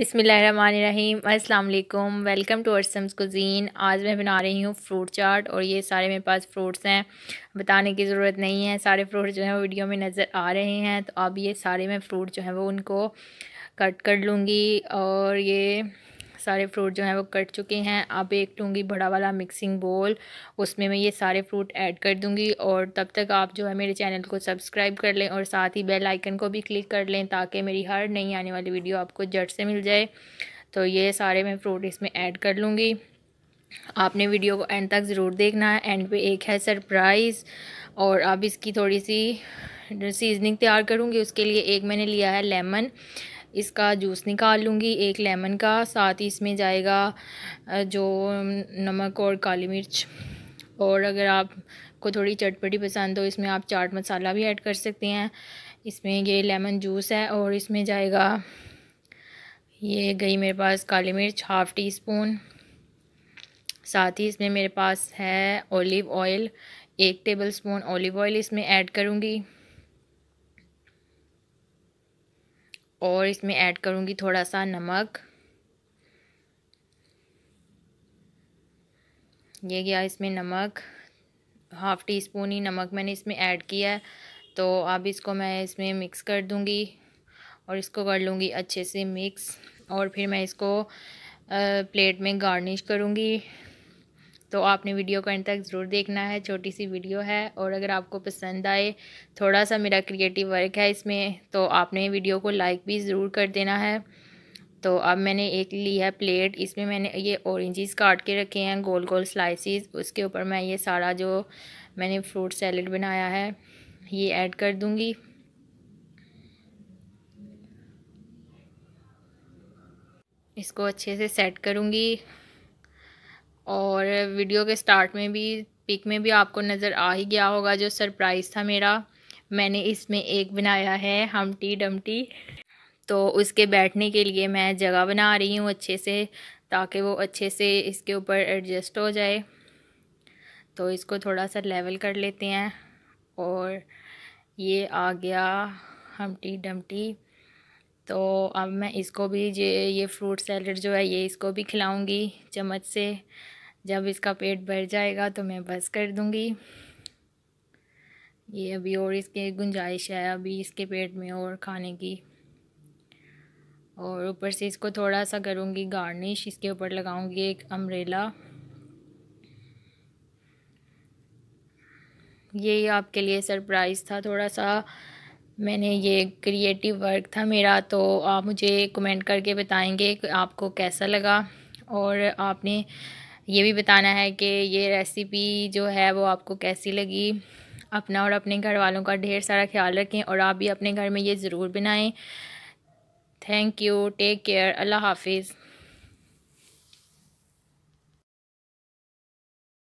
अस्सलाम अल्लाम welcome to अरसम्स cuisine आज मैं बना रही हूँ फ्रूट चाट और ये सारे मेरे पास फ्रूट्स हैं बताने की ज़रूरत नहीं है सारे फ्रूट जो हैं वो वीडियो में नज़र आ रहे हैं तो अब ये सारे मैं फ्रूट जो हैं वो उनको कट कर लूँगी और ये सारे फ्रूट जो हैं वो कट चुके हैं अब एक लूँगी बड़ा वाला मिक्सिंग बोल उसमें मैं ये सारे फ्रूट ऐड कर दूँगी और तब तक आप जो है मेरे चैनल को सब्सक्राइब कर लें और साथ ही बेल आइकन को भी क्लिक कर लें ताकि मेरी हर नई आने वाली वीडियो आपको जट से मिल जाए तो ये सारे मैं फ्रूट इसमें ऐड कर लूँगी आपने वीडियो को एंड तक ज़रूर देखना है एंड पे एक है सरप्राइज़ और अब इसकी थोड़ी सी सीजनिंग तैयार करूँगी उसके लिए एक मैंने लिया है लेमन इसका जूस निकाल लूँगी एक लेमन का साथ ही इसमें जाएगा जो नमक और काली मिर्च और अगर आप को थोड़ी चटपटी पसंद हो इसमें आप चाट मसाला भी ऐड कर सकते हैं इसमें ये लेमन जूस है और इसमें जाएगा ये गई मेरे पास काली मिर्च हाफ़ टी स्पून साथ ही इसमें मेरे पास है ओलिव ऑयल एक टेबल स्पून ओलिव ऑयल इसमें ऐड करूँगी और इसमें ऐड करूँगी थोड़ा सा नमक ये गया इसमें नमक हाफ़ टी स्पून ही नमक मैंने इसमें ऐड किया है तो अब इसको मैं इसमें मिक्स कर दूँगी और इसको कर लूँगी अच्छे से मिक्स और फिर मैं इसको प्लेट में गार्निश करूँगी तो आपने वीडियो को एंड तक ज़रूर देखना है छोटी सी वीडियो है और अगर आपको पसंद आए थोड़ा सा मेरा क्रिएटिव वर्क है इसमें तो आपने वीडियो को लाइक भी ज़रूर कर देना है तो अब मैंने एक ली है प्लेट इसमें मैंने ये औरेंजेस काट के रखे हैं गोल गोल स्लाइसिस उसके ऊपर मैं ये सारा जो मैंने फ्रूट सैलड बनाया है ये ऐड कर दूँगी इसको अच्छे से सेट करूँगी और वीडियो के स्टार्ट में भी पिक में भी आपको नज़र आ ही गया होगा जो सरप्राइज़ था मेरा मैंने इसमें एक बनाया है हमटी डमटी तो उसके बैठने के लिए मैं जगह बना रही हूँ अच्छे से ताकि वो अच्छे से इसके ऊपर एडजस्ट हो जाए तो इसको थोड़ा सा लेवल कर लेते हैं और ये आ गया हमटी डमटी तो अब मैं इसको भी ये ये फ्रूट सैलड जो है ये इसको भी खिलाऊंगी चम्मच से जब इसका पेट भर जाएगा तो मैं बस कर दूँगी ये अभी और इसके गुंजाइश है अभी इसके पेट में और खाने की और ऊपर से इसको थोड़ा सा करूँगी गार्निश इसके ऊपर लगाऊँगी एक अम्ब्रेला ये आपके लिए सरप्राइज़ था थोड़ा सा मैंने ये क्रिएटिव वर्क था मेरा तो आप मुझे कमेंट करके बताएंगे कि आपको कैसा लगा और आपने ये भी बताना है कि ये रेसिपी जो है वो आपको कैसी लगी अपना और अपने घर वालों का ढेर सारा ख्याल रखें और आप भी अपने घर में ये ज़रूर बनाएं थैंक यू टेक केयर अल्लाह हाफिज़